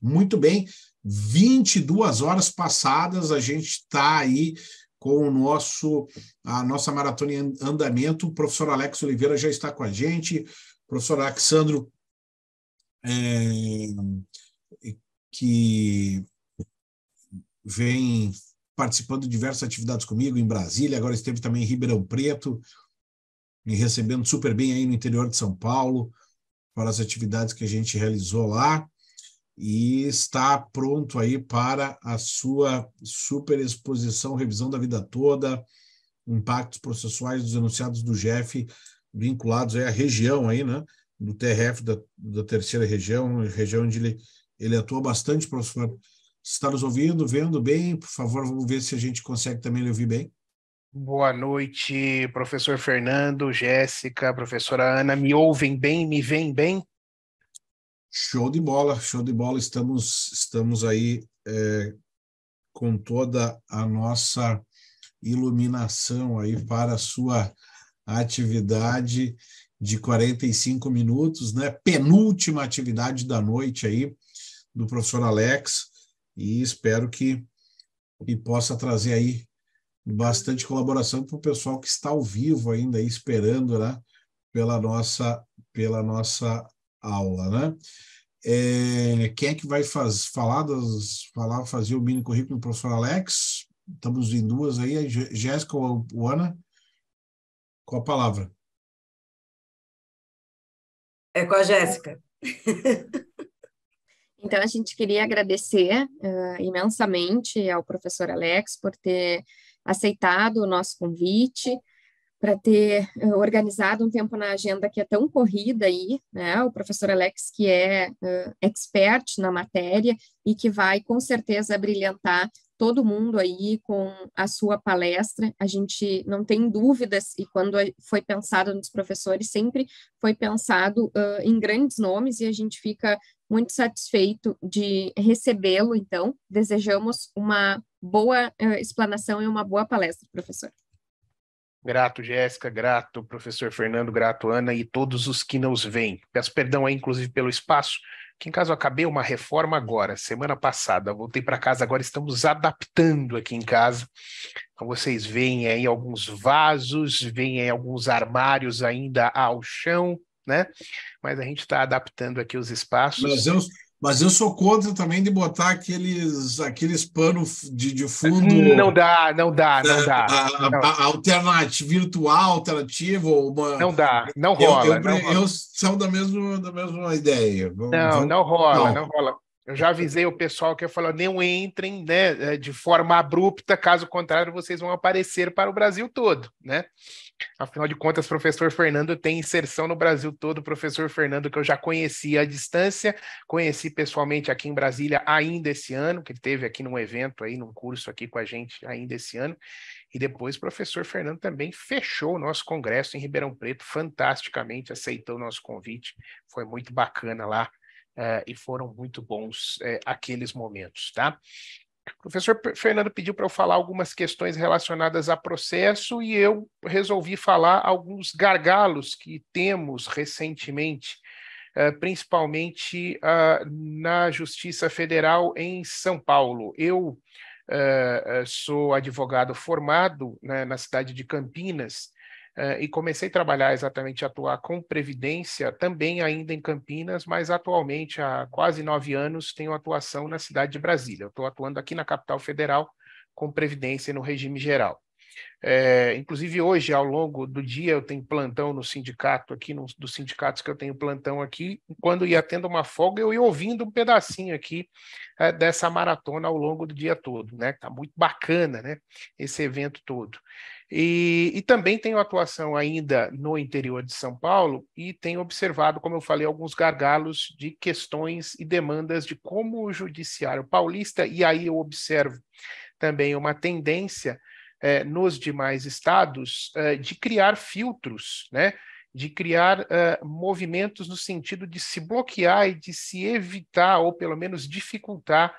Muito bem, 22 horas passadas, a gente está aí com o nosso a nossa maratona em andamento. O professor Alex Oliveira já está com a gente, o professor Alexandro, é, que vem participando de diversas atividades comigo em Brasília, agora esteve também em Ribeirão Preto, me recebendo super bem aí no interior de São Paulo, para as atividades que a gente realizou lá e está pronto aí para a sua super exposição, revisão da vida toda, impactos processuais dos enunciados do GEF vinculados à região aí, né, do TRF da, da terceira região, região onde ele, ele atua bastante, professor. Está nos ouvindo, vendo bem? Por favor, vamos ver se a gente consegue também lhe ouvir bem. Boa noite, professor Fernando, Jéssica, professora Ana. Me ouvem bem? Me veem bem? Show de bola, show de bola. Estamos, estamos aí é, com toda a nossa iluminação aí para a sua atividade de 45 minutos, né? Penúltima atividade da noite aí do professor Alex e espero que, e possa trazer aí bastante colaboração para o pessoal que está ao vivo ainda aí esperando, né? Pela nossa, pela nossa aula, né? É, quem é que vai faz, falar, das, falar, fazer o mini currículo, professor Alex? Estamos em duas aí, Jéssica ou, ou Ana? Com a palavra. É com a Jéssica. Então, a gente queria agradecer uh, imensamente ao professor Alex por ter aceitado o nosso convite, para ter eh, organizado um tempo na agenda que é tão corrida aí, né? O professor Alex, que é uh, expert na matéria e que vai com certeza brilhantar todo mundo aí com a sua palestra. A gente não tem dúvidas, e quando foi pensado nos professores, sempre foi pensado uh, em grandes nomes, e a gente fica muito satisfeito de recebê-lo. Então, desejamos uma boa uh, explanação e uma boa palestra, professor. Grato, Jéssica, grato, professor Fernando, grato, Ana e todos os que nos veem. Peço perdão aí, inclusive, pelo espaço, que em caso acabei uma reforma agora, semana passada, voltei para casa, agora estamos adaptando aqui em casa. Então, vocês veem aí alguns vasos, veem aí alguns armários ainda ao chão, né? Mas a gente está adaptando aqui os espaços. Nós vamos mas eu sou contra também de botar aqueles, aqueles panos de, de fundo. Não dá, não dá, não é, dá. A, virtual, alternativo. Uma... Não dá, não rola. Eu, eu, eu, são da mesma, da mesma ideia. Não, não, não rola, não. rola. Eu já avisei o pessoal que eu falo, não entrem né, de forma abrupta, caso contrário, vocês vão aparecer para o Brasil todo, né? Afinal de contas, professor Fernando tem inserção no Brasil todo. Professor Fernando, que eu já conheci à distância, conheci pessoalmente aqui em Brasília ainda esse ano, que ele teve aqui num evento, aí num curso aqui com a gente ainda esse ano. E depois, professor Fernando também fechou o nosso congresso em Ribeirão Preto, fantasticamente aceitou o nosso convite. Foi muito bacana lá. Uh, e foram muito bons uh, aqueles momentos, tá? O professor Fernando pediu para eu falar algumas questões relacionadas a processo e eu resolvi falar alguns gargalos que temos recentemente, eh, principalmente ah, na Justiça Federal em São Paulo. Eu eh, eh, sou advogado formado né, na cidade de Campinas uh, e comecei a trabalhar exatamente, a atuar com previdência, também ainda em Campinas, mas atualmente, há quase nove anos, tenho atuação na cidade de Brasília. Estou atuando aqui na capital federal com previdência no regime geral. É, inclusive hoje, ao longo do dia, eu tenho plantão no sindicato aqui, dos sindicatos que eu tenho plantão aqui. Quando ia tendo uma folga, eu ia ouvindo um pedacinho aqui é, dessa maratona ao longo do dia todo, né? Tá muito bacana, né? Esse evento todo. E, e, também tenho atuação ainda no interior de São Paulo e tenho observado, como eu falei, alguns gargalos de questões e demandas de como o judiciário paulista, e aí eu observo também uma tendência é, nos demais estados é, de criar filtros, né? de criar é, movimentos no sentido de se bloquear e de se evitar, ou pelo menos dificultar,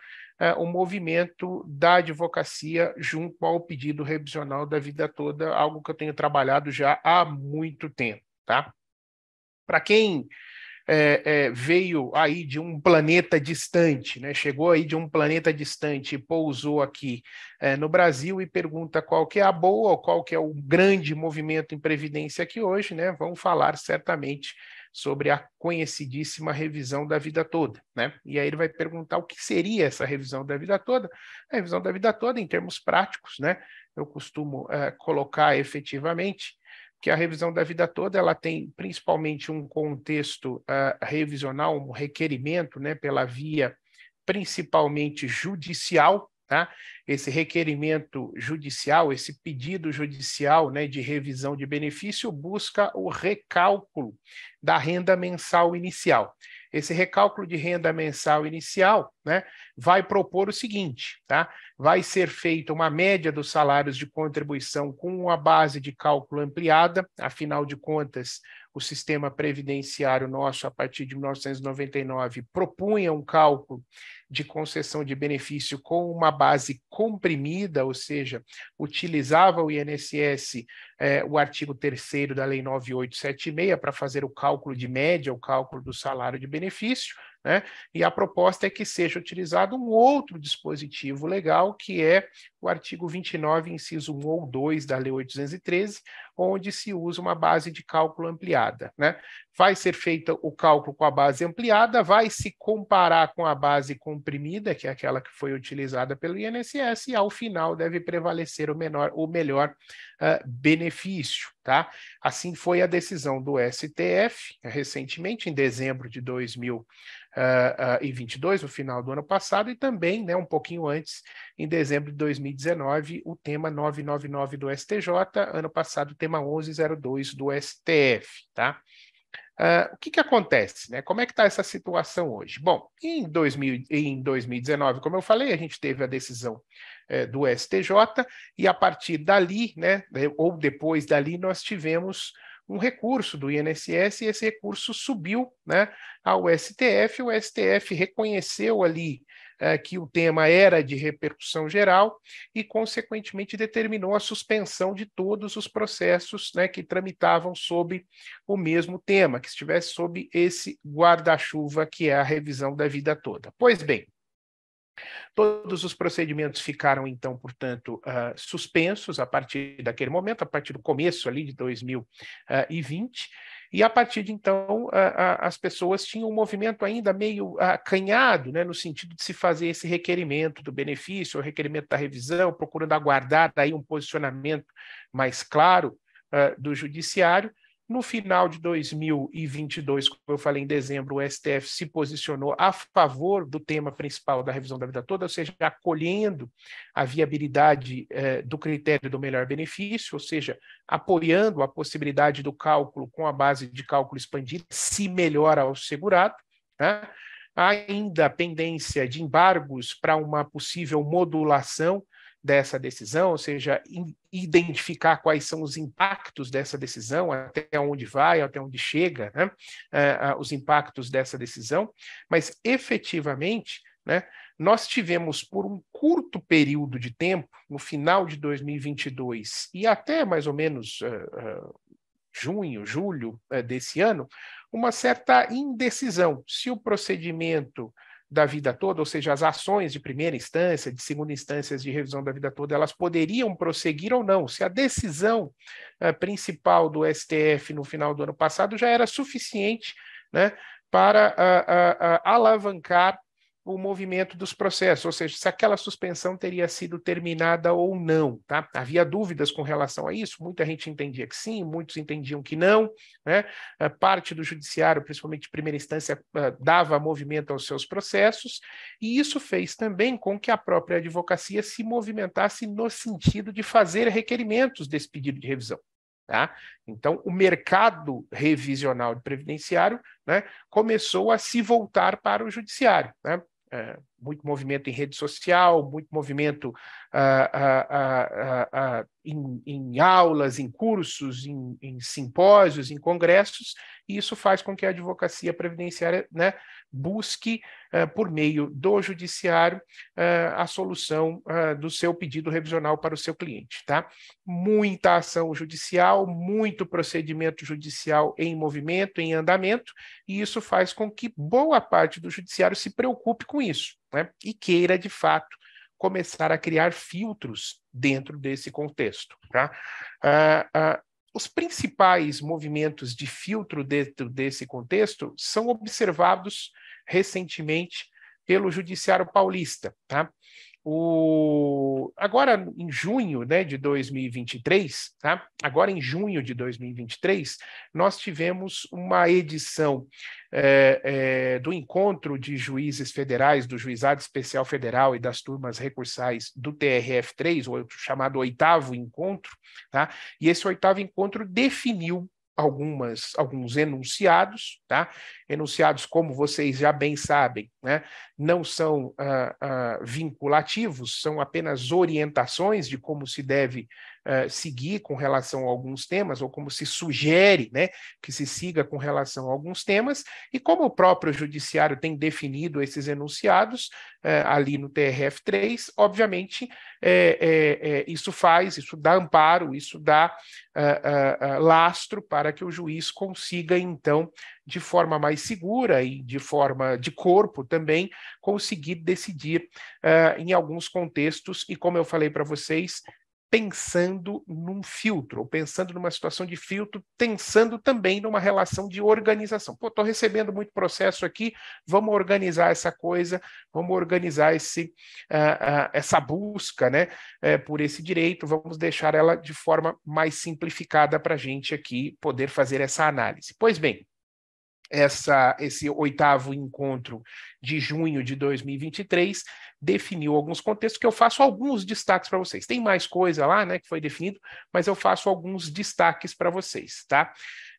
o movimento da advocacia junto ao pedido revisional da vida toda, algo que eu tenho trabalhado já há muito tempo. Tá? Para quem é, é, veio aí de um planeta distante, né? chegou aí de um planeta distante e pousou aqui é, no Brasil e pergunta qual que é a boa ou qual que é o grande movimento em previdência aqui hoje, né? vamos falar certamente sobre a conhecidíssima revisão da vida toda, né? E aí ele vai perguntar o que seria essa revisão da vida toda. A revisão da vida toda, em termos práticos, né? Eu costumo é, colocar efetivamente que a revisão da vida toda ela tem principalmente um contexto uh, revisional, um requerimento, né, pela via principalmente judicial, tá? Esse requerimento judicial, esse pedido judicial, né, de revisão de benefício busca o recálculo da renda mensal inicial. Esse recálculo de renda mensal inicial né, vai propor o seguinte: tá? vai ser feita uma média dos salários de contribuição com uma base de cálculo ampliada, afinal de contas, o sistema previdenciário nosso, a partir de 1999, propunha um cálculo de concessão de benefício com uma base comprimida, ou seja, utilizava o INSS, eh, é, o artigo 3 da Lei 9876, para fazer o cálculo de média, o cálculo do salário de benefício, né? E a proposta é que seja utilizado um outro dispositivo legal, que é o artigo 29, inciso 1 ou 2 da Lei 813, onde se usa uma base de cálculo ampliada. Né? vai ser feito o cálculo com a base ampliada, vai se comparar com a base comprimida, que é aquela que foi utilizada pelo INSS, e ao final deve prevalecer o, menor, o melhor uh, benefício. Tá? Assim foi a decisão do STF, recentemente, em dezembro de 2022, ah, ah, no final do ano passado, e também, né, um pouquinho antes, em dezembro de 2019, o tema 999 do STJ, ano passado, o tema 1102 do STF. Tá? Uh, o que, que acontece? Né? Como é que está essa situação hoje? Bom, em, 2000, em 2019, como eu falei, a gente teve a decisão eh, do STJ e a partir dali, né, eh, ou depois dali, nós tivemos um recurso do INSS e esse recurso subiu né, ao STF. O STF reconheceu ali eh, que o tema era de repercussão geral e, consequentemente, determinou a suspensão de todos os processos né, que tramitavam sobre o mesmo tema, que estivesse sob esse guarda-chuva que é a revisão da vida toda. Pois bem, Todos os procedimentos ficaram, então, portanto, uh, suspensos a partir daquele momento, a partir do começo ali de 2020, e a partir de então, a, a, as pessoas tinham um movimento ainda meio acanhado, né, no sentido de se fazer esse requerimento do benefício, o requerimento da revisão, procurando aguardar daí um posicionamento mais claro uh, do judiciário, no final de 2022, como eu falei em dezembro, o STF se posicionou a favor do tema principal da revisão da vida toda, ou seja, acolhendo a viabilidade eh, do critério do melhor benefício, ou seja, apoiando a possibilidade do cálculo com a base de cálculo expandida, se melhora ao segurado. Né? Há ainda pendência de embargos para uma possível modulação dessa decisão, ou seja, identificar quais são os impactos dessa decisão, até onde vai, até onde chega, né? uh, uh, os impactos dessa decisão, mas efetivamente, né, nós tivemos por um curto período de tempo, no final de 2022 e até mais ou menos uh, junho, julho eh, desse ano, uma certa indecisão se o procedimento da vida toda, ou seja, as ações de primeira instância, de segunda instância, de revisão da vida toda, elas poderiam prosseguir ou não. Se a decisão uh, principal do STF no final do ano passado já era suficiente né, para uh, uh, alavancar o movimento dos processos, ou seja, se aquela suspensão teria sido terminada ou não. Tá? Havia dúvidas com relação a isso, muita gente entendia que sim, muitos entendiam que não. Né? Parte do judiciário, principalmente de primeira instância, ah, dava movimento aos seus processos, e isso fez também com que a própria advocacia se movimentasse no sentido de fazer requerimentos desse pedido de revisão. Tá? Então, o mercado revisional de previdenciário né, começou a se voltar para o judiciário. Né? Eh, muito movimento em rede social, muito movimento ah, ah, ah, em, em, aulas, em cursos, em, em, simpósios, em congressos, e isso faz com que a advocacia previdenciária né, busque, eh, por meio do judiciário, eh, a solução eh, do seu pedido revisional para o seu cliente. Tá? Muita ação judicial, muito procedimento judicial em movimento, em andamento, e isso faz com que boa parte do judiciário se preocupe com isso né? e queira, de fato, começar a criar filtros dentro desse contexto. Tá? Ah, ah, os principais movimentos de filtro dentro desse contexto são observados recentemente pelo Judiciário Paulista. Tá? O... Agora, em junho né, de 2023, tá? agora em junho de 2023, nós tivemos uma edição é, é, do encontro de juízes federais, do Juizado Especial Federal e das turmas recursais do TRF3, o chamado oitavo encontro, tá? e esse oitavo encontro definiu algumas, alguns enunciados, tá? enunciados, como vocês já bem sabem, né, não são uh, uh, vinculativos, são apenas orientações de como se deve uh, seguir com relação a alguns temas, ou como se sugere né, que se siga com relação a alguns temas, e como o próprio Judiciário tem definido esses enunciados eh, ali no TRF3, obviamente é, é, é, isso faz, isso dá amparo, isso dá lastro para que o juiz consiga, então, de forma mais segura e de forma de corpo também conseguir decidir uh, em alguns contextos e como eu falei para vocês pensando num filtro, ou pensando numa situação de filtro, pensando também numa relação de organização. Pô, estou recebendo muito processo aqui, vamos organizar essa coisa, vamos organizar esse, uh, uh, essa busca né, uh, por esse direito, vamos deixar ela de forma mais simplificada para a gente aqui poder fazer essa análise. Pois bem, essa, esse oitavo encontro de junho de 2023 definiu alguns contextos que eu faço alguns destaques para vocês. Tem mais coisa lá, né, que foi definido, mas eu faço alguns destaques para vocês, tá?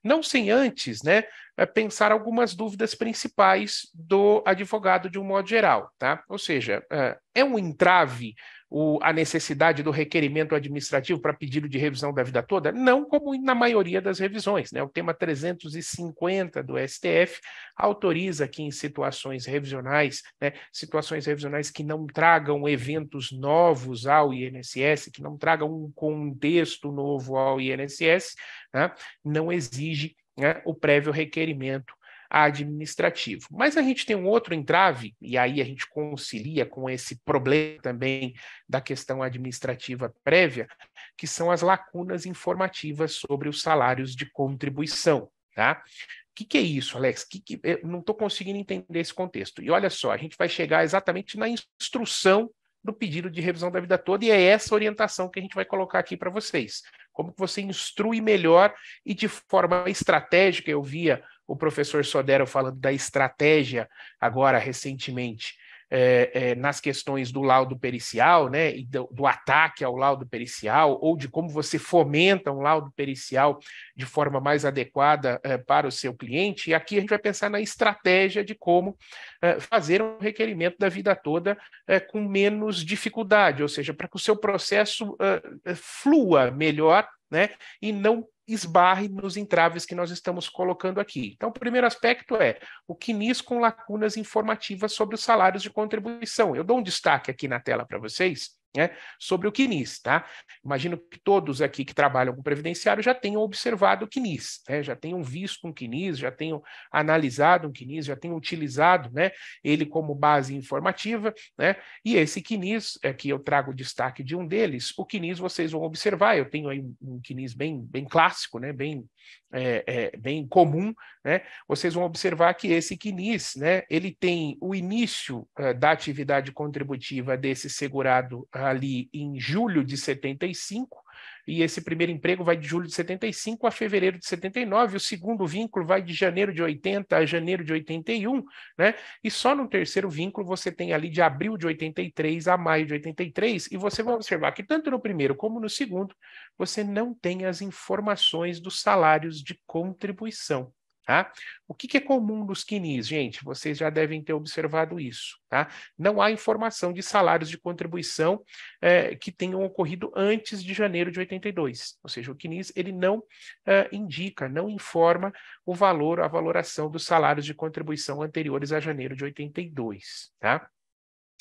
Não sem antes, né, é, pensar algumas dúvidas principais do advogado de um modo geral, tá? Ou seja, é, é um entrave o, a necessidade do requerimento administrativo para pedido de revisão da vida toda? Não, como na maioria das revisões. Né? O tema 350 do STF autoriza que em situações revisionais, né, situações revisionais que não tragam eventos novos ao INSS, que não tragam um contexto novo ao INSS, né, não exige né, o prévio requerimento administrativo. Mas a gente tem um outro entrave, e aí a gente concilia com esse problema também da questão administrativa prévia, que são as lacunas informativas sobre os salários de contribuição. Tá? O que, que é isso, Alex? Que que... não estou conseguindo entender esse contexto. E olha só, a gente vai chegar exatamente na instrução do pedido de revisão da vida toda, e é essa orientação que a gente vai colocar aqui para vocês. Como que você instrui melhor e de forma estratégica, eu via o professor Sodero falando da estratégia agora recentemente é, é, nas questões do laudo pericial, né, e do, do, ataque ao laudo pericial, ou de como você fomenta um laudo pericial de forma mais adequada é, para o seu cliente, e aqui a gente vai pensar na estratégia de como é, fazer um requerimento da vida toda é, com menos dificuldade, ou seja, para que o seu processo é, flua melhor né, e não esbarre nos entraves que nós estamos colocando aqui. Então, o primeiro aspecto é o CNIS com lacunas informativas sobre os salários de contribuição. Eu dou um destaque aqui na tela para vocês, né, sobre o CNIS. Tá? Imagino que todos aqui que trabalham com previdenciário já tenham observado o CNIS, né, já tenham visto um CNIS, já tenham analisado um CNIS, já tenham utilizado né, ele como base informativa. Né, e esse CNIS, aqui é eu trago o destaque de um deles, o CNIS vocês vão observar, eu tenho aí um CNIS bem, bem clássico, né, bem é, é, bem comum, né, vocês vão observar que esse CNIS, né, ele tem o início uh, da atividade contributiva desse segurado ali em julho de 75, e esse primeiro emprego vai de julho de 75 a fevereiro de 79, o segundo vínculo vai de janeiro de 80 a janeiro de 81, né? E só no terceiro vínculo você tem ali de abril de 83 a maio de 83, e você vai observar que tanto no primeiro como no segundo, você não tem as informações dos salários de contribuição. Tá? O que, que, é comum nos quinis, gente? Vocês já devem ter observado isso. Tá? Não há informação de salários de contribuição é, que tenham ocorrido antes de janeiro de 82. Ou seja, o quinis ele não é, indica, não informa o valor, a valoração dos salários de contribuição anteriores a janeiro de 82. Tá?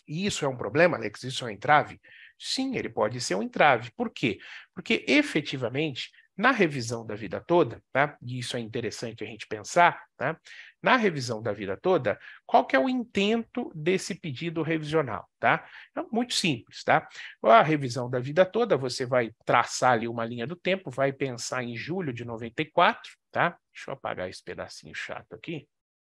E isso é um problema, Alex? Isso é um entrave? Sim, ele pode ser um entrave. Por quê? Porque efetivamente na revisão da vida toda, tá? e isso é interessante a gente pensar, tá? na revisão da vida toda, qual que é o intento desse pedido revisional? Tá? É muito simples. Tá? A revisão da vida toda, você vai traçar ali uma linha do tempo, vai pensar em julho de 94. Tá? Deixa eu apagar esse pedacinho chato aqui.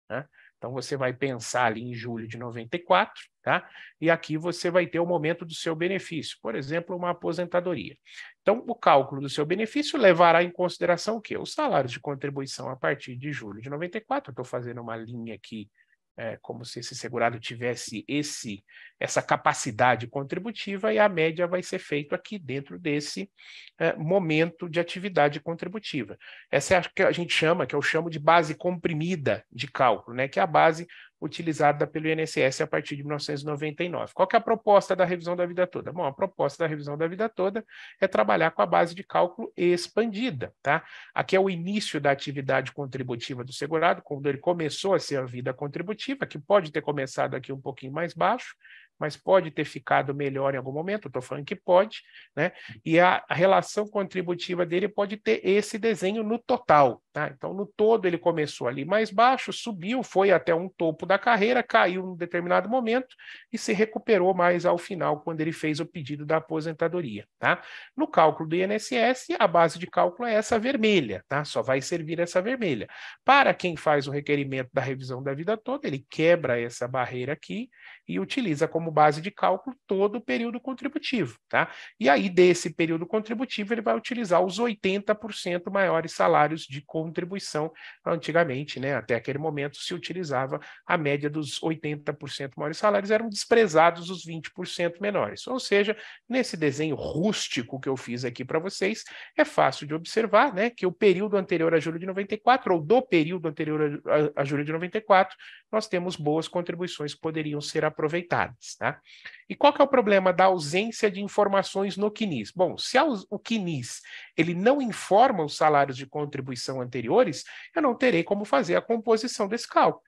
né? Então você vai pensar ali em julho de 94, tá? E aqui você vai ter o momento do seu benefício, por exemplo, uma aposentadoria. Então o cálculo do seu benefício levará em consideração o quê? Os salários de contribuição a partir de julho de 94. estou fazendo uma linha aqui é, como se esse segurado tivesse esse essa capacidade contributiva e a média vai ser feita aqui dentro desse é, momento de atividade contributiva. Essa é a que a gente chama, que eu chamo de base comprimida de cálculo, né, que é a base utilizada pelo INSS a partir de 1999. Qual é a proposta da revisão da vida toda? Bom, a proposta da revisão da vida toda é trabalhar com a base de cálculo expandida, tá? Aqui é o início da atividade contributiva do segurado, quando ele começou a ser a vida contributiva, que pode ter começado aqui um pouquinho mais baixo, mas pode ter ficado melhor em algum momento, estou falando que pode, né? e a relação contributiva dele pode ter esse desenho no total. Tá? Então, no todo, ele começou ali mais baixo, subiu, foi até um topo da carreira, caiu um determinado momento e se recuperou mais ao final, quando ele fez o pedido da aposentadoria. Tá? No cálculo do INSS, a base de cálculo é essa vermelha, tá? só vai servir essa vermelha. Para quem faz o requerimento da revisão da vida toda, ele quebra essa barreira aqui e utiliza como base de cálculo todo o período contributivo, tá? E aí, desse período contributivo, ele vai utilizar os 80% maiores salários de contribuição. Antigamente, né, até aquele momento, se utilizava a média dos 80% maiores salários, eram desprezados os 20% menores. Ou seja, nesse desenho rústico que eu fiz aqui para vocês, é fácil de observar né, que o período anterior a julho de 94, ou do período anterior a, a, a julho de 94, nós temos boas contribuições que poderiam ser aproveitadas. Tá? E qual que é o problema da ausência de informações no CNIS? Bom, se o CNIS ele não informa os salários de contribuição anteriores, eu não terei como fazer a composição desse cálculo.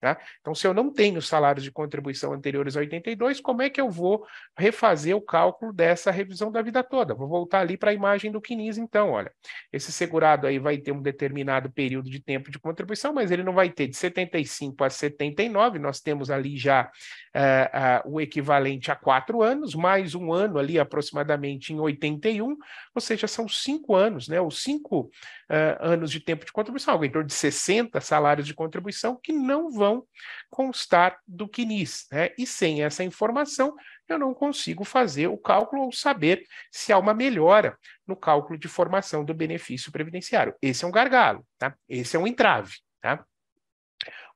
Tá? Então, se eu não tenho salários de contribuição anteriores a 82, como é que eu vou refazer o cálculo dessa revisão da vida toda? Vou voltar ali para a imagem do Quinis, então, olha. Esse segurado aí vai ter um determinado período de tempo de contribuição, mas ele não vai ter de 75 a 79, nós temos ali já uh, uh, o equivalente a quatro anos, mais um ano ali aproximadamente em 81, ou seja, são cinco anos, né? Os cinco uh, anos de tempo de contribuição, algo em torno de 60 salários de contribuição que não vão vão constar do CNIS, né? E sem essa informação, eu não consigo fazer o cálculo ou saber se há uma melhora no cálculo de formação do benefício previdenciário. Esse é um gargalo, tá? Esse é um entrave, tá?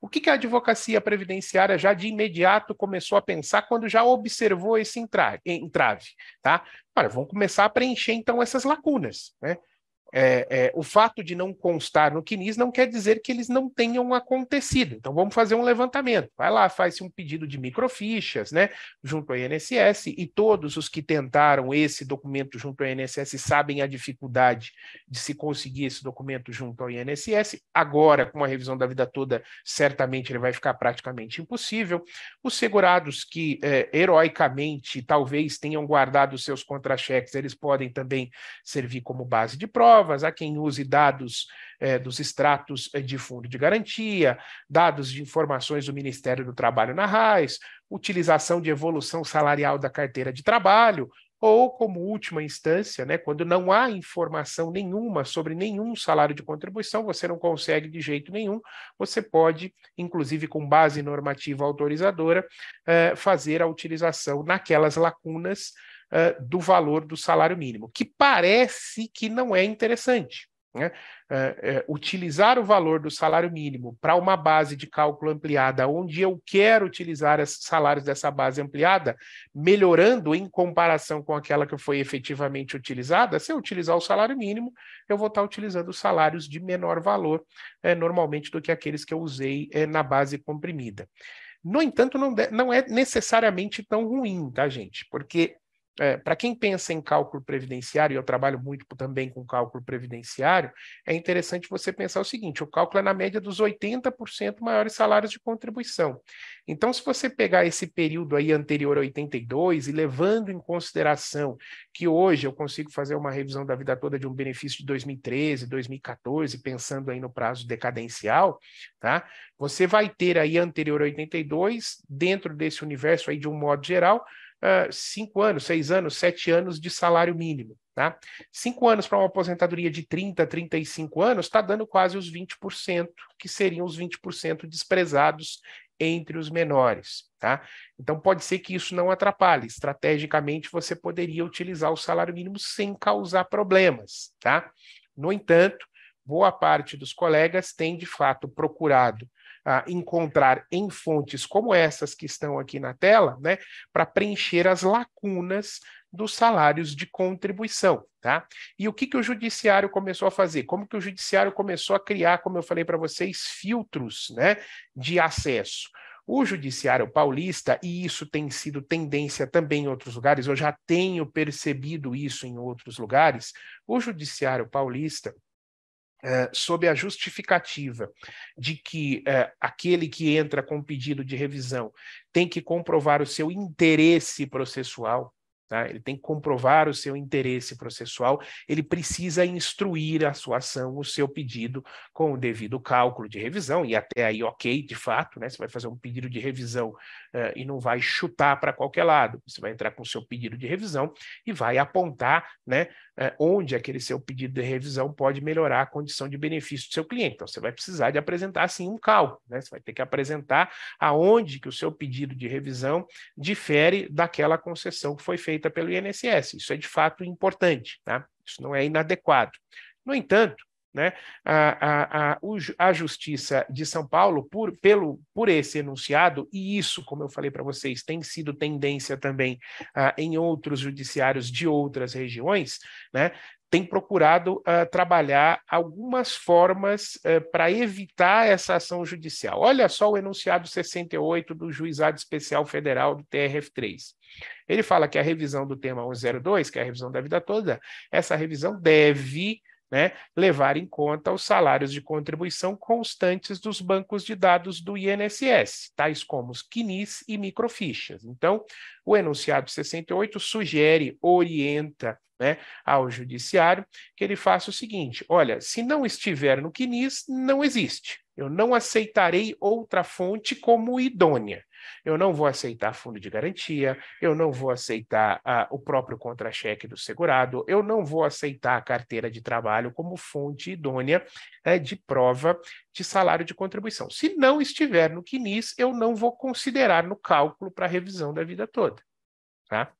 O que, a advocacia previdenciária já de imediato começou a pensar quando já observou esse entrave? Tá? Olha, vamos começar a preencher então essas lacunas. Né? é, é, o fato de não constar no CNIS não quer dizer que eles não tenham acontecido. Então vamos fazer um levantamento. Vai lá, faz-se um pedido de microfichas, né, junto ao INSS, e todos os que tentaram esse documento junto ao INSS sabem a dificuldade de se conseguir esse documento junto ao INSS. Agora, com a revisão da vida toda, certamente ele vai ficar praticamente impossível. Os segurados que é, heroicamente talvez tenham guardado seus contra-cheques, eles podem também servir como base de prova provas, há quem use dados é, dos extratos é, de fundo de garantia, dados de informações do Ministério do Trabalho na RAIS, utilização de evolução salarial da carteira de trabalho, ou como última instância, né, quando não há informação nenhuma sobre nenhum salário de contribuição, você não consegue de jeito nenhum, você pode, inclusive com base normativa autorizadora, eh, fazer a utilização naquelas lacunas uh, do valor do salário mínimo, que parece que não é interessante. Né? Uh, uh, utilizar o valor do salário mínimo para uma base de cálculo ampliada, onde eu quero utilizar os salários dessa base ampliada, melhorando em comparação com aquela que foi efetivamente utilizada, se eu utilizar o salário mínimo, eu vou estar utilizando salários de menor valor, normalmente, do que aqueles que eu usei na base comprimida. No entanto, não, não é necessariamente tão ruim, tá, gente? Porque é, para quem pensa em cálculo previdenciário, e eu trabalho muito também com cálculo previdenciário, é interessante você pensar o seguinte: o cálculo é na média dos 80% maiores salários de contribuição. Então, se você pegar esse período aí anterior a 82 e levando em consideração que hoje eu consigo fazer uma revisão da vida toda de um benefício de 2013, 2014, pensando aí no prazo decadencial, tá? Você vai ter aí anterior a 82, dentro desse universo aí de um modo geral, uh, cinco anos, seis anos, sete anos de salário mínimo. Tá? Cinco anos para uma aposentadoria de 30, 35 anos está dando quase os 20%, que seriam os 20% desprezados entre os menores. Tá? Então, pode ser que isso não atrapalhe. Estrategicamente, você poderia utilizar o salário mínimo sem causar problemas. Tá? No entanto, boa parte dos colegas tem, de fato, procurado ah, encontrar em fontes como essas que estão aqui na tela, né, para preencher as lacunas dos salários de contribuição, tá? E o que, que o judiciário começou a fazer? Como que o judiciário começou a criar, como eu falei para vocês, filtros, né, de acesso? O judiciário paulista, e isso tem sido tendência também em outros lugares, eu já tenho percebido isso em outros lugares, o judiciário paulista eh, sob a justificativa de que eh, aquele que entra com pedido de revisão tem que comprovar o seu interesse processual, Tá? Ele tem que comprovar o seu interesse processual, ele precisa instruir a sua ação, o seu pedido, com o devido cálculo de revisão, e até aí, ok, de fato, né? você vai fazer um pedido de revisão uh, e não vai chutar para qualquer lado, você vai entrar com o seu pedido de revisão e vai apontar né, é, onde aquele seu pedido de revisão pode melhorar a condição de benefício do seu cliente. Então, você vai precisar de apresentar, sim, um cálculo. Né? Você vai ter que apresentar aonde que o seu pedido de revisão difere daquela concessão que foi feita pelo INSS. Isso é, de fato, importante. Tá? Isso não é inadequado. No entanto, né, a, a, a, a Justiça de São Paulo, por, pelo, por esse enunciado, e isso, como eu falei para vocês, tem sido tendência também uh, em outros judiciários de outras regiões, né, tem procurado uh, trabalhar algumas formas uh, eh, para evitar essa ação judicial. Olha só o enunciado 68 do Juizado Especial Federal do TRF3. Ele fala que a revisão do tema 102, que é a revisão da vida toda, essa revisão deve né, levar em conta os salários de contribuição constantes dos bancos de dados do INSS, tais como os CNIS e microfichas. Então, o enunciado 68 sugere, orienta né, ao judiciário, que ele faça o seguinte: olha, se não estiver no CNIS, não existe. Eu não aceitarei outra fonte como idônea. Eu não vou aceitar fundo de garantia, eu não vou aceitar ah, o próprio contra-cheque do segurado, eu não vou aceitar a carteira de trabalho como fonte idônea né, de prova de salário de contribuição. Se não estiver no CNIS, eu não vou considerar no cálculo para revisão da vida toda. Tá?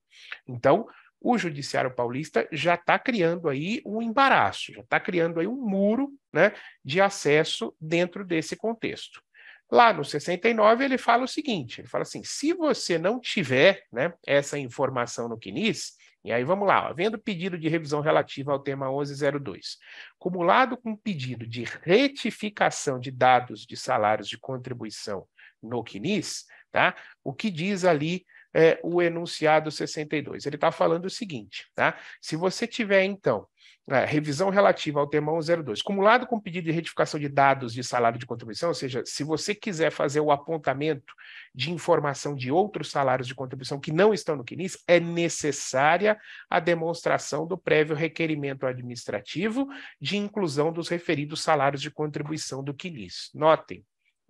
Então, o judiciário paulista já está criando aí um embaraço, já está criando aí um muro né, de acesso dentro desse contexto. Lá no 69 ele fala o seguinte, ele fala assim, se você não tiver né, essa informação no CNIS, e aí vamos lá, ó, pedido de revisão relativa ao tema 1102, cumulado com pedido de retificação de dados de salários de contribuição no CNIS, tá? o que diz ali é, o enunciado 62. Ele está falando o seguinte, tá? Se você tiver, então, é, revisão relativa ao termo 102, cumulado com pedido de retificação de dados de salário de contribuição, ou seja, se você quiser fazer o apontamento de informação de outros salários de contribuição que não estão no CNIS, é necessária a demonstração do prévio requerimento administrativo de inclusão dos referidos salários de contribuição do CNIS. Notem,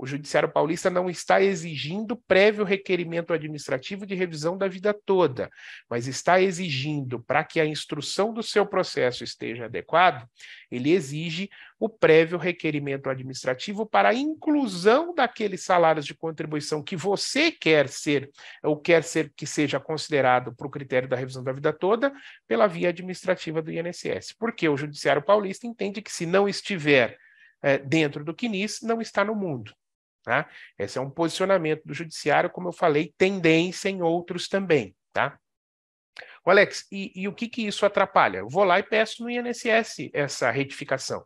o Judiciário Paulista não está exigindo prévio requerimento administrativo de revisão da vida toda, mas está exigindo, para que a instrução do seu processo esteja adequado, ele exige o prévio requerimento administrativo para a inclusão daqueles salários de contribuição que você quer ser, ou quer ser que seja considerado para o critério da revisão da vida toda, pela via administrativa do INSS. Porque o Judiciário Paulista entende que, se não estiver é, dentro do CNIS, não está no mundo. Tá? Esse é um posicionamento do judiciário, como eu falei, tendência em outros também. Tá? O Alex, e, e, o que, que isso atrapalha? Eu vou lá e peço no INSS essa retificação.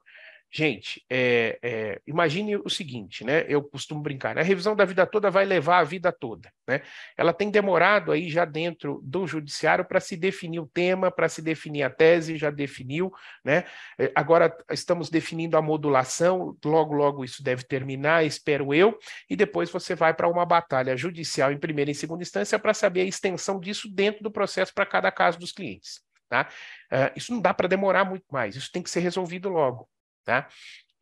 Gente, é, é, imagine o seguinte, né? Eu costumo brincar, né? a revisão da vida toda vai levar a vida toda, né? Ela tem demorado aí já dentro do judiciário para se definir o tema, para se definir a tese, já definiu, né? É, agora estamos definindo a modulação, logo logo isso deve terminar, espero eu, e depois você vai para uma batalha judicial em primeira e segunda instância para saber a extensão disso dentro do processo para cada caso dos clientes. Tá? Uh, isso não dá para demorar muito mais, isso tem que ser resolvido logo. Tá?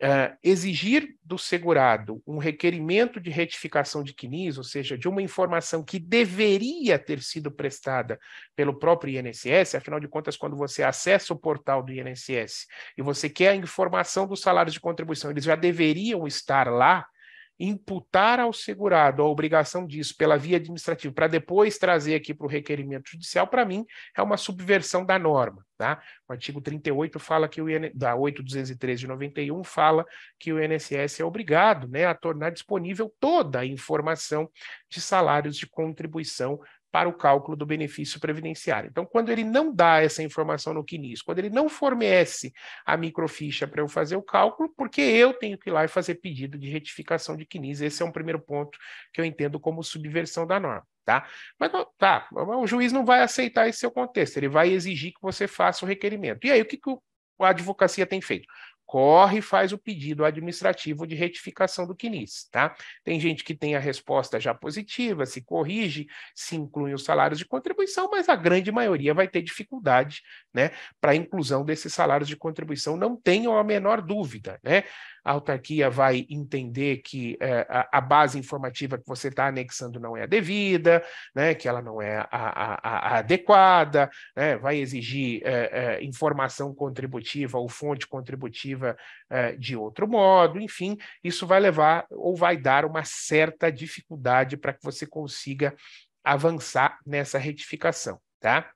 Uh, exigir do segurado um requerimento de retificação de CNIS, ou seja, de uma informação que deveria ter sido prestada pelo próprio INSS, afinal de contas, quando você acessa o portal do INSS e você quer a informação dos salários de contribuição, eles já deveriam estar lá, imputar ao segurado a obrigação disso pela via administrativa, para depois trazer aqui para o requerimento judicial, para mim é uma subversão da norma. Tá? O artigo 38 fala que o IN... da 8.213 de 91 fala que o INSS é obrigado né, a tornar disponível toda a informação de salários de contribuição para o cálculo do benefício previdenciário. Então, quando ele não dá essa informação no quinis, quando ele não fornece a microficha para eu fazer o cálculo, porque eu tenho que ir lá e fazer pedido de retificação de quinis. Esse é um primeiro ponto que eu entendo como subversão da norma. Tá? Mas tá, o juiz não vai aceitar esse seu contexto, ele vai exigir que você faça o requerimento. E aí, o que, que a advocacia tem feito? corre e faz o pedido administrativo de retificação do CNIS, tá? Tem gente que tem a resposta já positiva, se corrige, se inclui os salários de contribuição, mas a grande maioria vai ter dificuldade, né, para a inclusão desses salários de contribuição, não tenham a menor dúvida, né? a autarquia vai entender que é, a, a, base informativa que você está anexando não é a devida, né, que ela não é a, a, a adequada, né, vai exigir é, é, informação contributiva ou fonte contributiva é, de outro modo, enfim, isso vai levar ou vai dar uma certa dificuldade para que você consiga avançar nessa retificação, tá?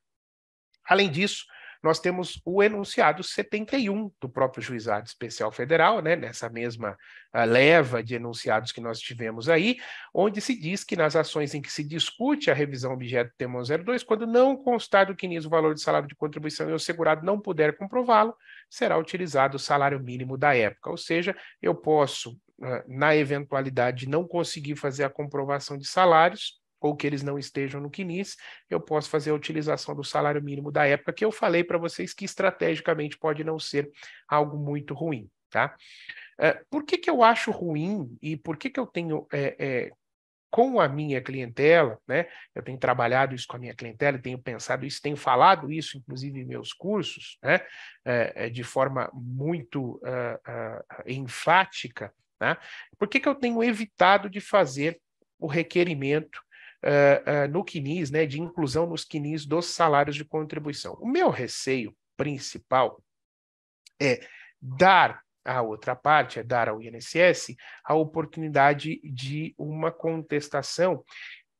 Além disso, nós temos o enunciado 71 do próprio Juizado Especial Federal, né, nessa mesma ah, leva de enunciados que nós tivemos aí, onde se diz que nas ações em que se discute a revisão objeto do tema 02, quando não constar do quiniz o valor de salário de contribuição e o segurado não puder comprová-lo, será utilizado o salário mínimo da época. Ou seja, eu posso, ah, na eventualidade de não conseguir fazer a comprovação de salários, ou que eles não estejam no CNIS, eu posso fazer a utilização do salário mínimo da época, que eu falei para vocês que estrategicamente pode não ser algo muito ruim, tá? É, por que, que eu acho ruim e por que, que eu tenho é, é, com a minha clientela, né? Eu tenho trabalhado isso com a minha clientela, tenho pensado isso, tenho falado isso, inclusive em meus cursos, né? É, é de forma muito uh, uh, enfática, né? Por que, que eu tenho evitado de fazer o requerimento eh, eh, no CNIS, né, de inclusão nos CNIS dos salários de contribuição. O meu receio principal é dar à outra parte, é dar ao INSS a oportunidade de uma contestação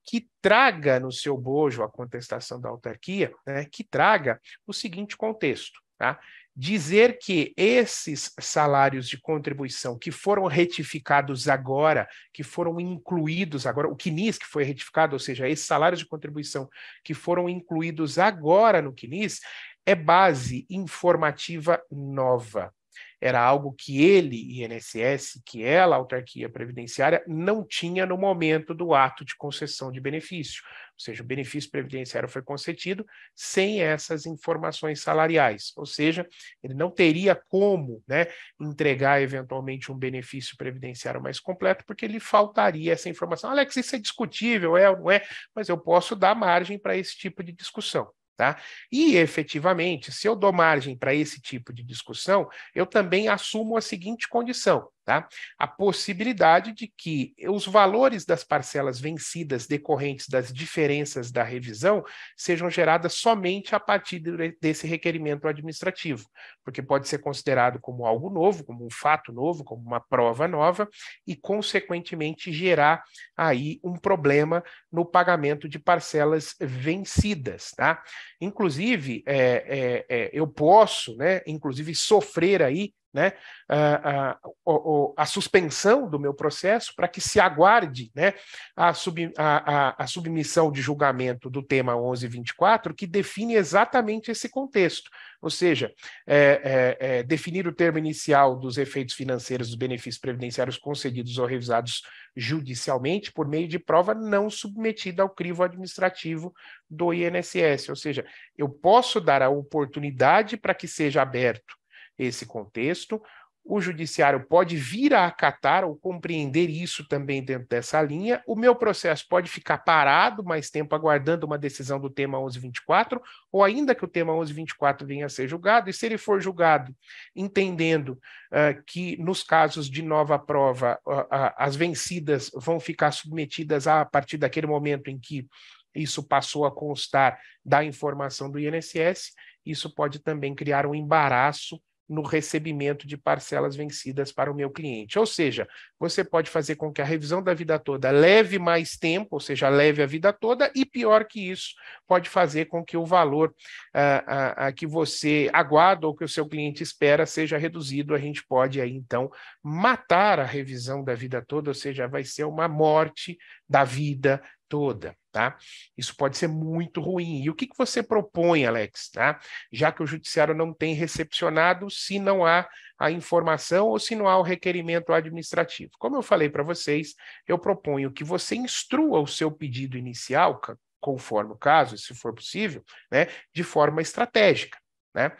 que traga no seu bojo a contestação da autarquia, né, que traga o seguinte contexto. Tá? dizer que esses salários de contribuição que foram retificados agora, que foram incluídos agora, o CNIS que foi retificado, ou seja, esses salários de contribuição que foram incluídos agora no CNIS, é base informativa nova era algo que ele, INSS, que ela, autarquia previdenciária, não tinha no momento do ato de concessão de benefício. Ou seja, o benefício previdenciário foi concedido sem essas informações salariais. Ou seja, ele não teria como né, entregar eventualmente um benefício previdenciário mais completo, porque lhe faltaria essa informação. Alex, isso é discutível, é ou não é? Mas eu posso dar margem para esse tipo de discussão. Tá? E, efetivamente, se eu dou margem para esse tipo de discussão, eu também assumo a seguinte condição: Tá? A possibilidade de que os valores das parcelas vencidas decorrentes das diferenças da revisão sejam geradas somente a partir de, desse requerimento administrativo, porque pode ser considerado como algo novo, como um fato novo, como uma prova nova, e, consequentemente, gerar aí um problema no pagamento de parcelas vencidas. Tá? Inclusive, é, é, é, eu posso, né, inclusive, sofrer aí né, a, ah, a, ah, a, suspensão do meu processo para que se aguarde né, a, sub, a, a, submissão de julgamento do tema 1124, que define exatamente esse contexto, ou seja, é, é, é, definir o termo inicial dos efeitos financeiros dos benefícios previdenciários concedidos ou revisados judicialmente por meio de prova não submetida ao crivo administrativo do INSS, ou seja, eu posso dar a oportunidade para que seja aberto esse contexto. O judiciário pode vir a acatar ou compreender isso também dentro dessa linha. O meu processo pode ficar parado mais tempo, aguardando uma decisão do tema 1124, ou ainda que o tema 1124 venha a ser julgado, e se ele for julgado entendendo uh, que, nos casos de nova prova, uh, uh, as vencidas vão ficar submetidas a, a partir daquele momento em que isso passou a constar da informação do INSS, isso pode também criar um embaraço no recebimento de parcelas vencidas para o meu cliente. Ou seja, você pode fazer com que a revisão da vida toda leve mais tempo, ou seja, leve a vida toda, e pior que isso, pode fazer com que o valor ah, ah, ah que você aguarda ou que o seu cliente espera seja reduzido. A gente pode aí, então, matar a revisão da vida toda, ou seja, vai ser uma morte da vida toda. Tá? Isso pode ser muito ruim. E o que, que você propõe, Alex? Tá? Já que o judiciário não tem recepcionado se não há a informação ou se não há o requerimento administrativo. Como eu falei para vocês, eu proponho que você instrua o seu pedido inicial, conforme o caso, se for possível, né, de forma estratégica. Né?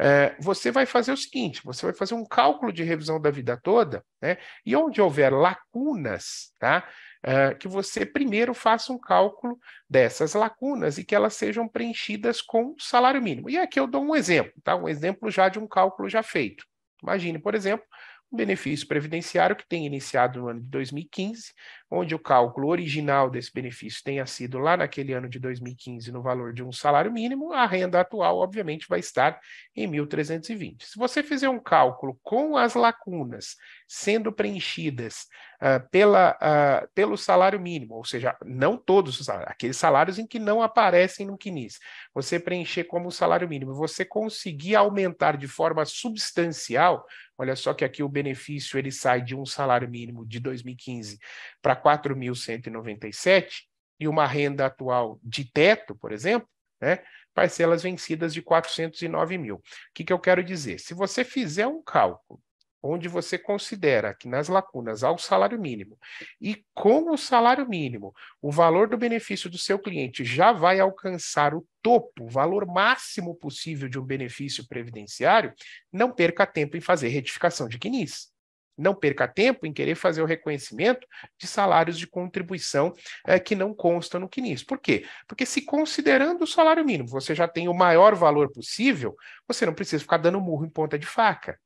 É, você vai fazer o seguinte: você vai fazer um cálculo de revisão da vida toda, né? e onde houver lacunas, tá? Eh, que você primeiro faça um cálculo dessas lacunas e que elas sejam preenchidas com salário mínimo. E aqui eu dou um exemplo, tá? Um exemplo já de um cálculo já feito. Imagine, por exemplo, um benefício previdenciário que tem iniciado no ano de 2015, onde o cálculo original desse benefício tenha sido lá naquele ano de 2015 no valor de um salário mínimo, a renda atual, obviamente, vai estar em 1.320. Se você fizer um cálculo com as lacunas sendo preenchidas uh, pela, uh, pelo salário mínimo, ou seja, não todos os salários, aqueles salários em que não aparecem no quinis, você preencher como salário mínimo, você conseguir aumentar de forma substancial, olha só que aqui o benefício ele sai de um salário mínimo de 2015 para 4.197 e uma renda atual de teto, por exemplo, né, parcelas vencidas de 409 mil. O que, que eu quero dizer? Se você fizer um cálculo onde você considera que nas lacunas há o salário mínimo e com o salário mínimo o valor do benefício do seu cliente já vai alcançar o topo, o valor máximo possível de um benefício previdenciário, não perca tempo em fazer retificação de quinis não perca tempo em querer fazer o reconhecimento de salários de contribuição eh, que não constam no CNIS. Por quê? Porque se considerando o salário mínimo, você já tem o maior valor possível, você não precisa ficar dando murro em ponta de faca.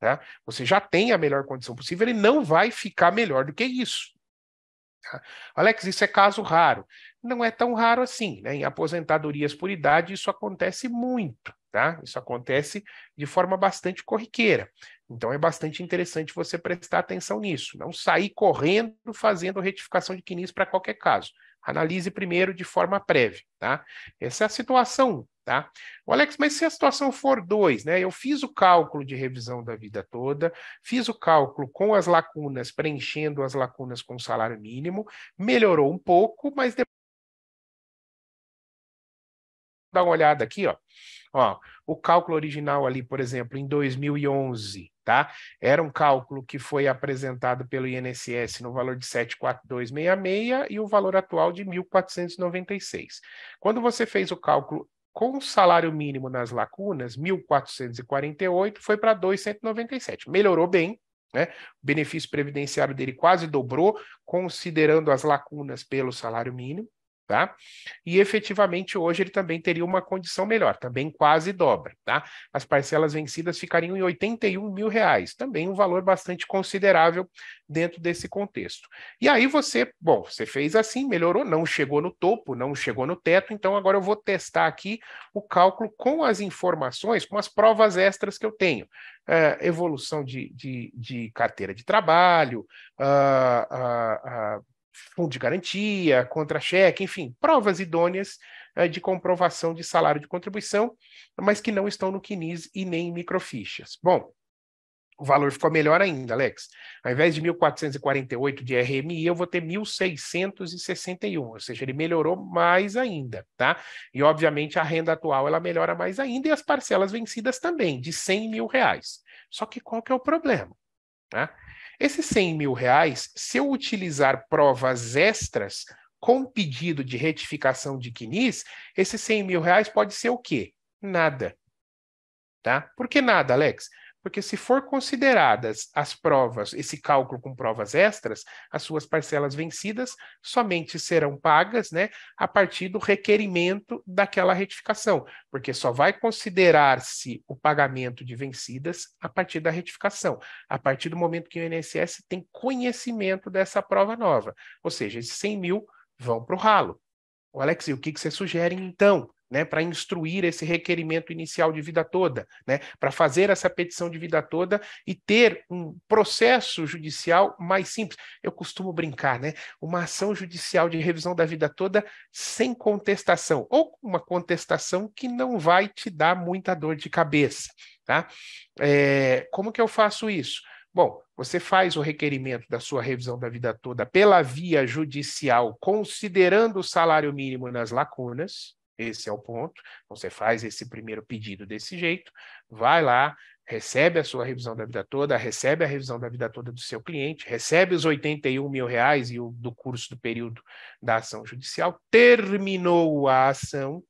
Tá? Você já tem a melhor condição possível, ele não vai ficar melhor do que isso. Tá? Alex, isso é caso raro. Não é tão raro assim. Né? Em aposentadorias por idade, isso acontece muito. Tá? Isso acontece de forma bastante corriqueira. Então é bastante interessante você prestar atenção nisso. Não sair correndo fazendo retificação de quinis para qualquer caso. Analise primeiro de forma prévia, tá? Essa é a situação tá? O Alex, mas se a situação for dois, né? Eu fiz o cálculo de revisão da vida toda, fiz o cálculo com as lacunas, preenchendo as lacunas com o salário mínimo, melhorou um pouco, mas dá uma olhada aqui, ó. Ó, o cálculo original ali, por exemplo, em 2011, tá? Era um cálculo que foi apresentado pelo INSS no valor de 74266 e o valor atual de 1496. Quando você fez o cálculo com o salário mínimo nas lacunas, 1448 foi para 297. Melhorou bem, né? O benefício previdenciário dele quase dobrou, considerando as lacunas pelo salário mínimo tá? E efetivamente hoje ele também teria uma condição melhor, também quase dobra, tá? As parcelas vencidas ficariam em 81 mil reais, também um valor bastante considerável dentro desse contexto. E aí você, bom, você fez assim, melhorou, não chegou no topo, não chegou no teto, então agora eu vou testar aqui o cálculo com as informações, com as provas extras que eu tenho. É, evolução de, de, de, carteira de trabalho, uh, uh, fundo de garantia, contra-cheque, enfim, provas idôneas uh, de comprovação de salário de contribuição, mas que não estão no Quinis e nem em microfichas. Bom, o valor ficou melhor ainda, Alex. Ao invés de 1.448 de RMI, eu vou ter 1.661, ou seja, ele melhorou mais ainda, tá? E, obviamente, a renda atual, ela melhora mais ainda e as parcelas vencidas também, de 100 mil reais. Só que qual que é o problema, tá? Esses 100 mil reais, se eu utilizar provas extras com pedido de retificação de quinis, esses 100 mil reais pode ser o quê? Nada. Tá? Por que nada, Alex? Porque se for consideradas as provas, esse cálculo com provas extras, as suas parcelas vencidas somente serão pagas, né, a partir do requerimento daquela retificação, porque só vai considerar-se o pagamento de vencidas a partir da retificação, a partir do momento que o INSS tem conhecimento dessa prova nova. Ou seja, esses 100 mil vão para o ralo. O Alex, e o que, que você sugere então? né, para instruir esse requerimento inicial de vida toda, né, para fazer essa petição de vida toda e ter um processo judicial mais simples. Eu costumo brincar, né, uma ação judicial de revisão da vida toda sem contestação, ou uma contestação que não vai te dar muita dor de cabeça. Tá? É, como que eu faço isso? Bom, você faz o requerimento da sua revisão da vida toda pela via judicial, considerando o salário mínimo nas lacunas, esse é o ponto. Então, você faz esse primeiro pedido desse jeito, vai lá, recebe a sua revisão da vida toda, recebe a revisão da vida toda do seu cliente, recebe os 81 mil reais e o do curso do período da ação judicial, terminou a ação,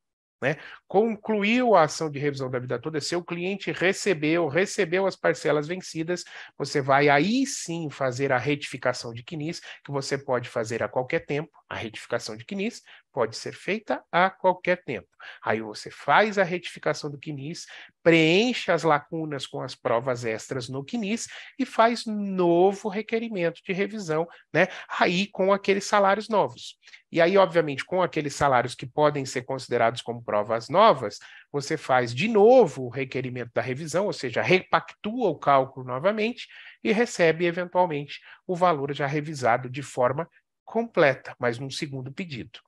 né? concluiu a ação de revisão da vida toda, seu cliente recebeu, recebeu as parcelas vencidas, você vai aí sim fazer a retificação de quinis, que você pode fazer a qualquer tempo, a retificação de quinis, pode ser feita a qualquer tempo. Aí você faz a retificação do CNIS, preenche as lacunas com as provas extras no CNIS e faz novo requerimento de revisão, né? Aí com aqueles salários novos. E aí, obviamente, com aqueles salários que podem ser considerados como provas novas, você faz de novo o requerimento da revisão, ou seja, repactua o cálculo novamente e recebe eventualmente o valor já revisado de forma completa, mas num segundo pedido.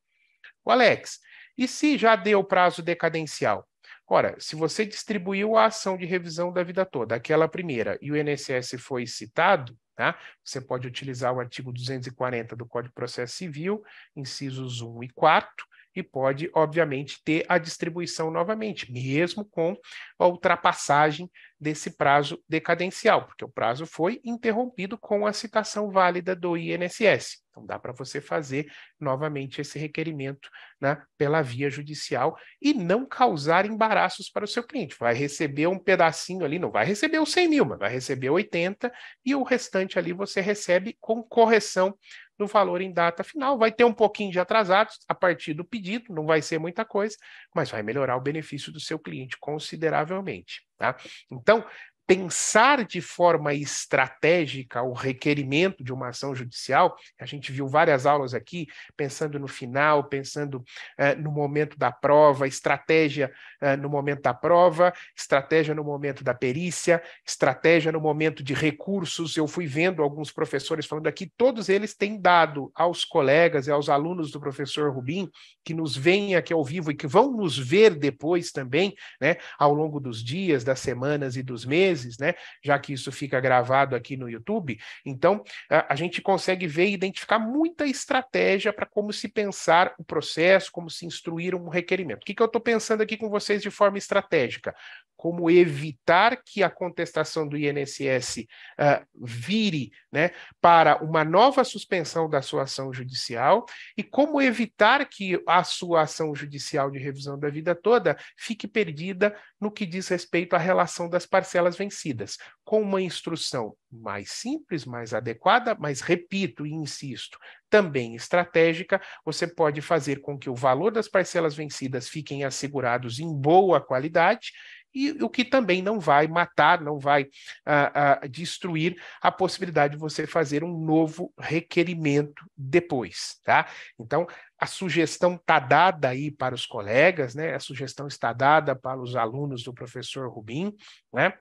O Alex, e se já deu prazo decadencial? Ora, se você distribuiu a ação de revisão da vida toda, aquela primeira, e o INSS foi citado, tá? você pode utilizar o artigo 240 do Código de Processo Civil, incisos 1 e 4, e pode, obviamente, ter a distribuição novamente, mesmo com a ultrapassagem desse prazo decadencial, porque o prazo foi interrompido com a citação válida do INSS. Então, dá para você fazer novamente esse requerimento né, pela via judicial e não causar embaraços para o seu cliente. Vai receber um pedacinho ali, não vai receber os 100 mil, mas vai receber 80 e o restante ali você recebe com correção do valor em data final. Vai ter um pouquinho de atrasados a partir do pedido, não vai ser muita coisa, mas vai melhorar o benefício do seu cliente consideravelmente. Tá? Então, pensar de forma estratégica o requerimento de uma ação judicial, a gente viu várias aulas aqui, pensando no final, pensando eh, no momento da prova, estratégia eh, no momento da prova, estratégia no momento da perícia, estratégia no momento de recursos. Eu fui vendo alguns professores falando aqui, todos eles têm dado aos colegas e aos alunos do professor Rubim, que nos veem aqui ao vivo e que vão nos ver depois também, né, ao longo dos dias, das semanas e dos meses vezes, né? Já que isso fica gravado aqui no YouTube, então a, a gente consegue ver e identificar muita estratégia para como se pensar o processo, como se instruir um requerimento. O que, que eu estou pensando aqui com vocês de forma estratégica? como evitar que a contestação do INSS uh, ah, vire né, para uma nova suspensão da sua ação judicial e como evitar que a sua ação judicial de revisão da vida toda fique perdida no que diz respeito à relação das parcelas vencidas, com uma instrução mais simples, mais adequada, mas repito e insisto, também estratégica, você pode fazer com que o valor das parcelas vencidas fiquem assegurados em boa qualidade e o que também não vai matar, não vai ah, ah, destruir a possibilidade de você fazer um novo requerimento depois, tá? Então, a sugestão está dada aí para os colegas, né? A sugestão está dada para os alunos do professor Rubim, né?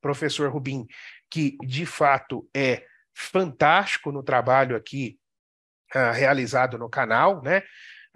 Professor Rubim, que de fato é fantástico no trabalho aqui ah, realizado no canal, né?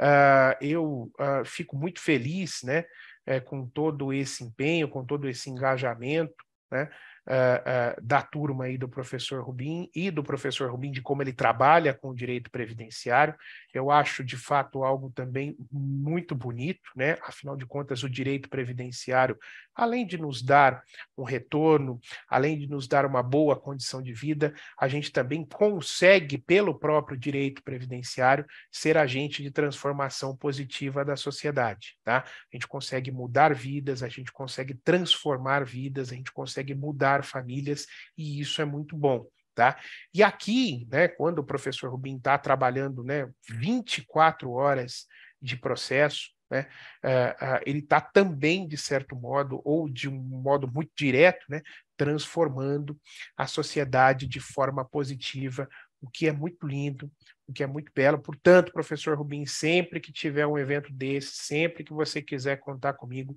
Ah, eu uh, fico muito feliz né, é, com todo esse empenho, com todo esse engajamento. Né? Eh, eh, da turma aí do professor Rubim e do professor Rubim de como ele trabalha com o direito previdenciário. Eu acho, de fato, algo também muito bonito, né? Afinal de contas, o direito previdenciário, além de nos dar um retorno, além de nos dar uma boa condição de vida, a gente também consegue, pelo próprio direito previdenciário, ser agente de transformação positiva da sociedade, tá? A gente consegue mudar vidas, a gente consegue transformar vidas, a gente consegue mudar famílias, e isso é muito bom. Tá? E aqui, né, quando o professor Rubim está trabalhando né, 24 horas de processo, né, uh, uh, ele está também, de certo modo, ou de um modo muito direto, né, transformando a sociedade de forma positiva, o que é muito lindo, o que é muito belo. Portanto, professor Rubim, sempre que tiver um evento desse, sempre que você quiser contar comigo,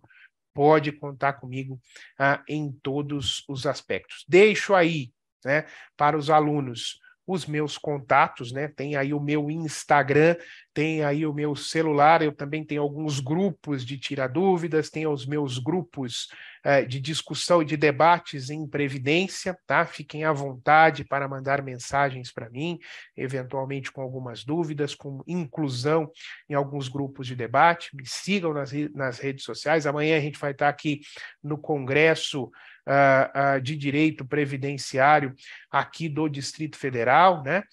pode contar comigo ah, em todos os aspectos. Deixo aí né, para os alunos os meus contatos, né? Tem aí o meu Instagram, tem aí o meu celular, eu também tenho alguns grupos de tirar dúvidas, tenho os meus grupos eh, de discussão e de debates em Previdência, tá? Fiquem à vontade para mandar mensagens para mim, eventualmente com algumas dúvidas, com inclusão em alguns grupos de debate. Me sigam nas, nas redes sociais. Amanhã a gente vai estar aqui no Congresso uh, uh, de Direito Previdenciário aqui do Distrito Federal, né?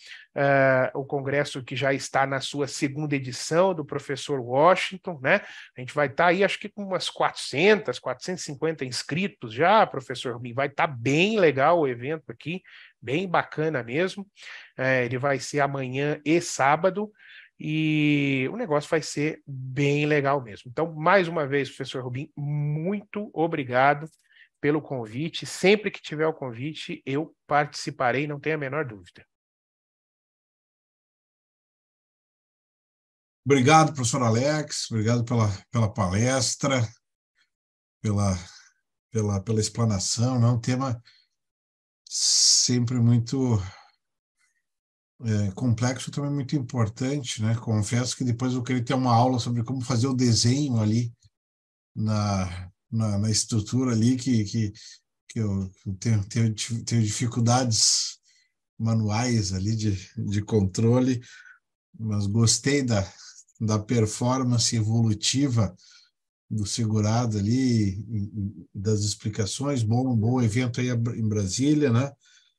Uh, o congresso que já está na sua segunda edição do professor Washington, né? A gente vai estar tá aí, acho que com umas 400, 450 inscritos já, professor Rubim. Vai estar tá bem legal o evento aqui, bem bacana mesmo. Uh, ele vai ser amanhã e sábado. E o negócio vai ser bem legal mesmo. Então, mais uma vez, professor Rubim, muito obrigado pelo convite. Sempre que tiver o convite, eu participarei, não tenho a menor dúvida. Obrigado, professor Alex, obrigado pela, pela palestra, pela, pela, pela explanação. É um tema sempre muito é, complexo, também muito importante. Né? Confesso que depois eu queria ter uma aula sobre como fazer o desenho ali na, na, na estrutura ali que, que, que eu tenho, tenho, tenho dificuldades manuais ali de, de controle, mas gostei da, da performance evolutiva do segurado ali, das explicações, bom, bom evento aí em Brasília, né?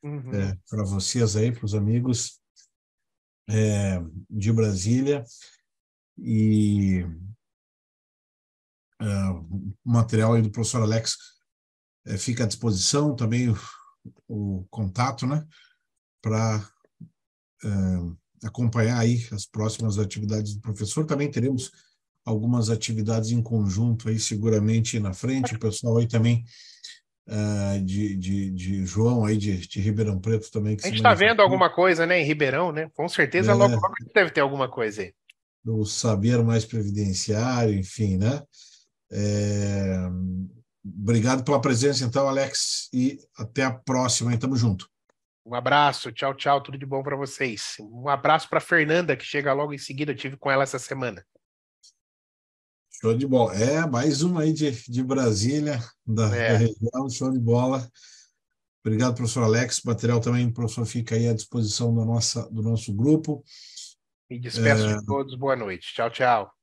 Uhum. É, para vocês aí, para os amigos é, de Brasília. E é, material aí do professor Alex é, fica à disposição, também o, o contato, né, para é, acompanhar aí as próximas atividades do professor. Também teremos algumas atividades em conjunto aí, seguramente na frente, o pessoal aí também de, de, de, João aí de, de Ribeirão Preto também. a gente tá está vendo alguma coisa, né, em Ribeirão, né? Com certeza é, logo, logo deve ter alguma coisa aí. Do saber mais previdenciário, enfim, né? É... Obrigado pela presença, então, Alex, e até a próxima. Tamo junto. Um abraço, tchau, tchau, tudo de bom para vocês. Um abraço para Fernanda, que chega logo em seguida, eu tive com ela essa semana. Show de bola. É, mais uma aí de, de Brasília, da, é. da região, show de bola. Obrigado, professor Alex. O material também, professor, fica aí à disposição do, nossa, do nosso grupo. Me despeço é... de todos, boa noite. Tchau, tchau.